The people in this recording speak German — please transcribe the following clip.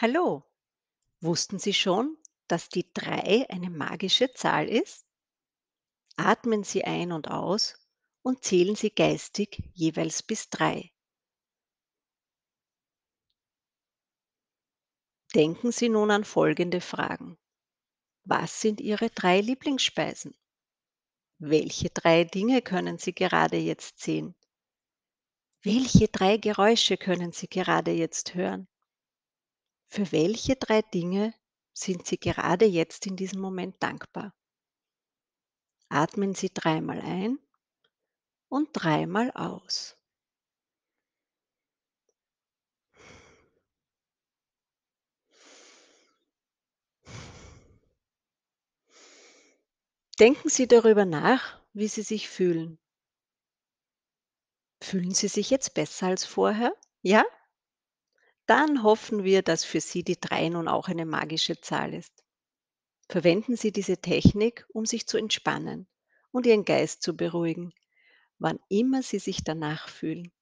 Hallo, wussten Sie schon, dass die 3 eine magische Zahl ist? Atmen Sie ein und aus und zählen Sie geistig jeweils bis 3. Denken Sie nun an folgende Fragen. Was sind Ihre drei Lieblingsspeisen? Welche drei Dinge können Sie gerade jetzt sehen? Welche drei Geräusche können Sie gerade jetzt hören? Für welche drei Dinge sind Sie gerade jetzt in diesem Moment dankbar? Atmen Sie dreimal ein und dreimal aus. Denken Sie darüber nach, wie Sie sich fühlen. Fühlen Sie sich jetzt besser als vorher? Ja? Dann hoffen wir, dass für Sie die 3 nun auch eine magische Zahl ist. Verwenden Sie diese Technik, um sich zu entspannen und Ihren Geist zu beruhigen, wann immer Sie sich danach fühlen.